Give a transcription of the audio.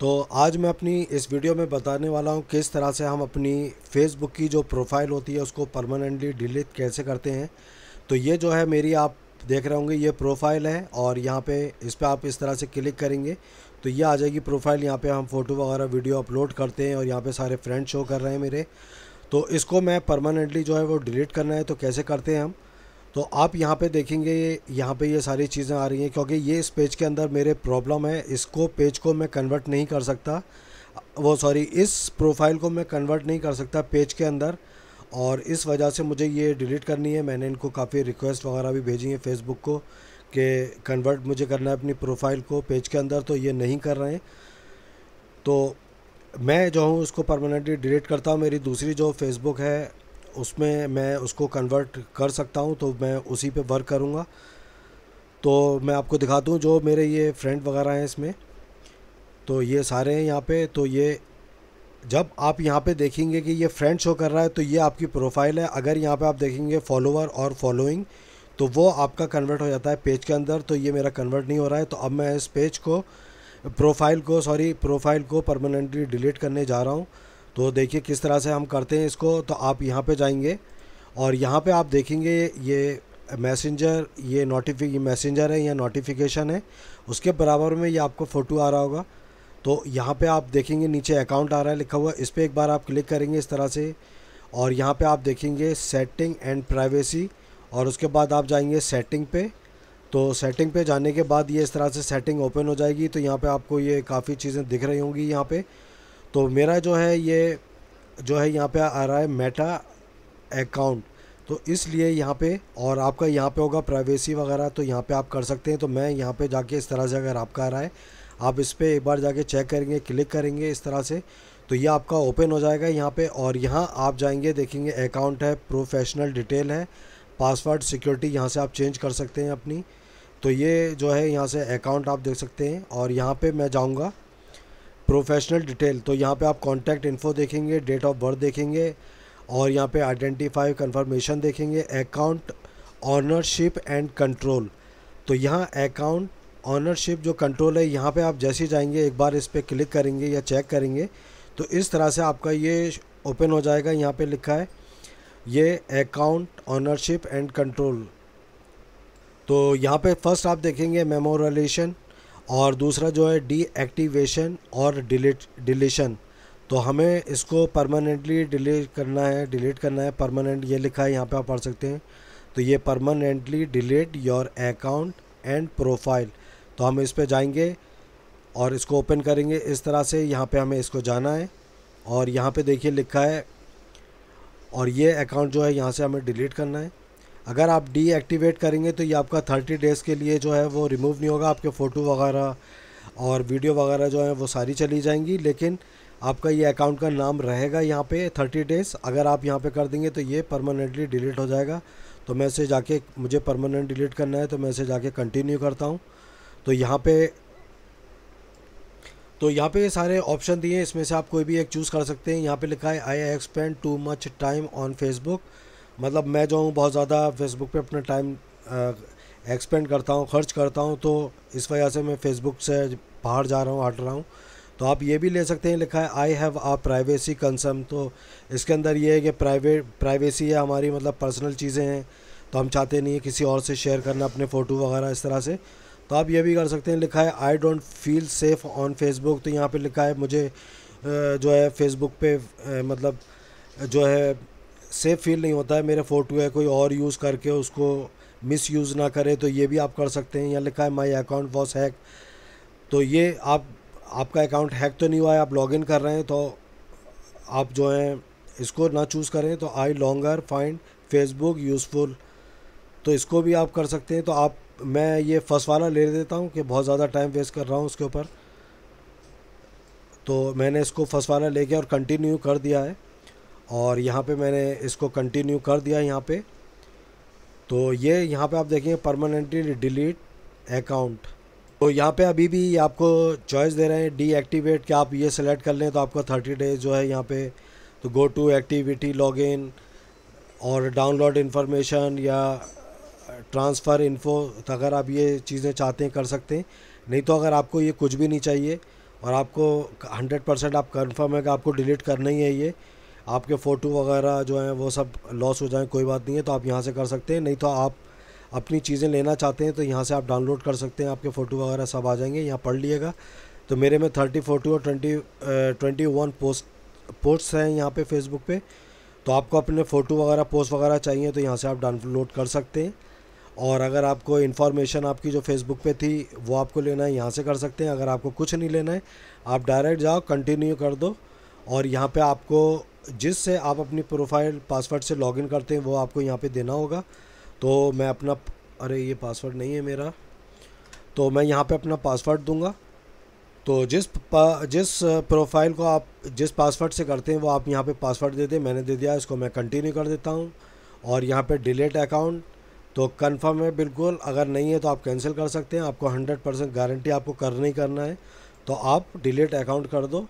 तो आज मैं अपनी इस वीडियो में बताने वाला हूं किस तरह से हम अपनी फेसबुक की जो प्रोफाइल होती है उसको परमानेंटली डिलीट कैसे करते हैं तो ये जो है मेरी आप देख रहे होंगे ये प्रोफाइल है और यहाँ पे इस पर आप इस तरह से क्लिक करेंगे तो ये आ जाएगी प्रोफाइल यहाँ पे हम फ़ोटो वगैरह वीडियो अपलोड करते हैं और यहाँ पे सारे फ्रेंड शो कर रहे हैं मेरे तो इसको मैं परमानेंटली जो है वो डिलीट करना है तो कैसे करते हैं हम तो आप यहाँ पे देखेंगे यहाँ पे ये सारी चीज़ें आ रही हैं क्योंकि ये इस पेज के अंदर मेरे प्रॉब्लम है इसको पेज को मैं कन्वर्ट नहीं कर सकता वो सॉरी इस प्रोफाइल को मैं कन्वर्ट नहीं कर सकता पेज के अंदर और इस वजह से मुझे ये डिलीट करनी है मैंने इनको काफ़ी रिक्वेस्ट वगैरह भी भेजी है फेसबुक को कि कन्वर्ट मुझे करना है अपनी प्रोफाइल को पेज के अंदर तो ये नहीं कर रहे हैं तो मैं जो हूँ उसको परमानेंटली डिलीट करता हूँ मेरी दूसरी जो फेसबुक है उसमें मैं उसको कन्वर्ट कर सकता हूँ तो मैं उसी पे वर्क करूँगा तो मैं आपको दिखा दूँ जो मेरे ये फ्रेंड वगैरह हैं इसमें तो ये सारे हैं यहाँ पे तो ये जब आप यहाँ पे देखेंगे कि ये फ्रेंड शो कर रहा है तो ये आपकी प्रोफाइल है अगर यहाँ पे आप देखेंगे फॉलोवर और फॉलोइंग तो वो आपका कन्वर्ट हो जाता है पेज के अंदर तो ये मेरा कन्वर्ट नहीं हो रहा है तो अब मैं इस पेज को प्रोफाइल को सॉरी प्रोफाइल को परमानेंटली डिलीट करने जा रहा हूँ तो देखिए किस तरह से हम करते हैं इसको तो आप यहाँ पे जाएंगे और यहाँ पे आप देखेंगे ये मैसेंजर ये नोटिफिक मैसेंजर है या नोटिफिकेशन है उसके बराबर में ये आपको फ़ोटो आ रहा होगा तो यहाँ पे आप देखेंगे नीचे अकाउंट आ रहा है लिखा हुआ इस पर एक बार आप क्लिक करेंगे इस तरह से और यहाँ पर आप देखेंगे सेटिंग एंड प्राइवेसी और उसके बाद आप जाएंगे सेटिंग पे तो सेटिंग पे जाने के बाद ये इस तरह से सेटिंग ओपन हो जाएगी तो यहाँ पे आपको ये काफ़ी चीज़ें दिख रही होंगी यहाँ पे तो मेरा जो है ये जो है यहाँ पे आ रहा है मेटा अकाउंट तो इसलिए यहाँ पे और आपका यहाँ पे होगा प्राइवेसी वगैरह तो यहाँ पे आप कर सकते हैं तो मैं यहाँ पे जाके इस तरह से अगर आपका आ रहा है आप इस पर एक बार जाके चेक करेंगे क्लिक करेंगे इस तरह से तो ये आपका ओपन हो जाएगा यहाँ पे और यहाँ आप जाएंगे देखेंगे अकाउंट है प्रोफेशनल डिटेल है पासवर्ड सिक्योरिटी यहाँ से आप चेंज कर सकते हैं अपनी तो ये जो है यहाँ से अकाउंट आप देख सकते हैं और यहाँ पर मैं जाऊँगा प्रोफेशनल डिटेल तो यहाँ पे आप कॉन्टैक्ट इन्फो देखेंगे डेट ऑफ बर्थ देखेंगे और यहाँ पे आइडेंटिफाई कन्फर्मेशन देखेंगे अकाउंट ऑनरशिप एंड कंट्रोल तो यहाँ अकाउंट ऑनरशिप जो कंट्रोल है यहाँ पे आप जैसे जाएंगे एक बार इस पर क्लिक करेंगे या चेक करेंगे तो इस तरह से आपका ये ओपन हो जाएगा यहाँ पे लिखा है ये अकाउंट ऑनरशिप एंड कंट्रोल तो यहाँ पे फर्स्ट आप देखेंगे मेमोरलेशन और दूसरा जो है डीएक्टिवेशन और डिलीट डिलीशन तो हमें इसको परमानेंटली डिलीट करना है डिलीट करना है परमानेंट ये लिखा है यहाँ पे आप पढ़ सकते हैं तो ये permanently delete your account and profile तो हम इस पर जाएंगे और इसको ओपन करेंगे इस तरह से यहाँ पे हमें इसको जाना है और यहाँ पे देखिए लिखा है और ये अकाउंट जो है यहाँ से हमें डिलीट करना है अगर आप डीएक्टिवेट करेंगे तो ये आपका थर्टी डेज़ के लिए जो है वो रिमूव नहीं होगा आपके फ़ोटो वगैरह और वीडियो वगैरह जो है वो सारी चली जाएंगी लेकिन आपका ये अकाउंट का नाम रहेगा यहाँ पे थर्टी डेज़ अगर आप यहाँ पे कर देंगे तो ये परमानेंटली डिलीट हो जाएगा तो मैं इसे जाके मुझे परमानेंट डिलीट करना है तो मैं इसे जाके कंटिन्यू करता हूँ तो यहाँ पे तो यहाँ पे सारे ऑप्शन दिए हैं इसमें से आप कोई भी एक चूज़ कर सकते हैं यहाँ पे लिखा है I expend too much time on Facebook मतलब मैं जो हूँ बहुत ज़्यादा फेसबुक पे अपना टाइम एक्सपेंड करता हूँ खर्च करता हूँ तो इस वजह से मैं फेसबुक से बाहर जा रहा हूँ हट रहा हूँ तो आप ये भी ले सकते हैं लिखा है I have a privacy concern तो इसके अंदर ये है कि प्राइवेट प्राइवेसी है हमारी मतलब पर्सनल चीज़ें हैं तो हम चाहते नहीं है किसी और से शेयर करना अपने फ़ोटो वगैरह इस तरह से तो आप ये भी कर सकते हैं लिखा है I don't feel safe on Facebook तो यहाँ पे लिखा है मुझे जो है फेसबुक पे मतलब जो है सेफ़ फील नहीं होता है मेरे फ़ोटो है कोई और यूज़ करके उसको मिस यूज़ ना करे तो ये भी आप कर सकते हैं या लिखा है माई अकाउंट वॉस हैक तो ये आप आपका अकाउंट हैक तो नहीं हुआ है आप लॉगिन कर रहे हैं तो आप जो हैं इसको ना चूज़ करें तो I longer find Facebook useful तो इसको भी आप कर सकते हैं तो आप मैं ये फर्स्ट वाला ले देता हूँ कि बहुत ज़्यादा टाइम वेस्ट कर रहा हूँ उसके ऊपर तो मैंने इसको फर्स्ट वाला लेके और कंटिन्यू कर दिया है और यहाँ पे मैंने इसको कंटिन्यू कर दिया यहाँ पे तो ये यहाँ पे आप देखेंगे परमानेंटली डिलीट अकाउंट तो यहाँ पे अभी भी आपको चॉइस दे रहे हैं डीएक्टिवेट कि आप ये सिलेक्ट कर लें तो आपका थर्टी डेज जो है यहाँ पे तो गो टू एक्टिविटी लॉगिन और डाउनलोड इन्फॉर्मेशन या ट्रांसफ़र इन्फो तो अगर आप ये चीज़ें चाहते हैं कर सकते हैं नहीं तो अगर आपको ये कुछ भी नहीं चाहिए और आपको हंड्रेड परसेंट आप कन्फर्म है कि आपको डिलीट करना ही है ये आपके फ़ोटो वगैरह जो हैं वो सब लॉस हो जाएं कोई बात नहीं है तो आप यहाँ से कर सकते हैं नहीं तो आप अपनी चीज़ें लेना चाहते हैं तो यहाँ से आप डाउनलोड कर सकते हैं आपके फ़ोटो वगैरह सब आ जाएंगे यहाँ पढ़ लिएगा तो मेरे में थर्टी फ़ोटो और twenty twenty one post post हैं यहाँ पे फेसबुक पे तो आपको अपने फ़ोटो वगैरह पोस्ट वगैरह चाहिए तो यहाँ से आप डाउनलोड कर सकते हैं और अगर आपको इन्फॉर्मेशन आपकी जो फेसबुक पे थी वो आपको लेना है यहाँ से कर सकते हैं अगर आपको कुछ नहीं लेना है आप डायरेक्ट जाओ कंटिन्यू कर दो और यहाँ पे आपको जिससे आप अपनी प्रोफाइल पासवर्ड से लॉगिन करते हैं वो आपको यहाँ पे देना होगा तो मैं अपना अरे ये पासवर्ड नहीं है मेरा तो मैं यहाँ पे अपना पासवर्ड दूंगा तो जिस पा, जिस प्रोफाइल को आप जिस पासवर्ड से करते हैं वो आप यहाँ पे पासवर्ड दे दें मैंने दे दिया इसको मैं कंटिन्यू कर देता हूँ और यहाँ पे डिलीट अकाउंट तो कंफर्म है बिल्कुल अगर नहीं है तो आप कैंसिल कर सकते हैं आपको हंड्रेड परसेंट गारंटी आपको करना ही करना है तो आप डिलीट अकाउंट कर दो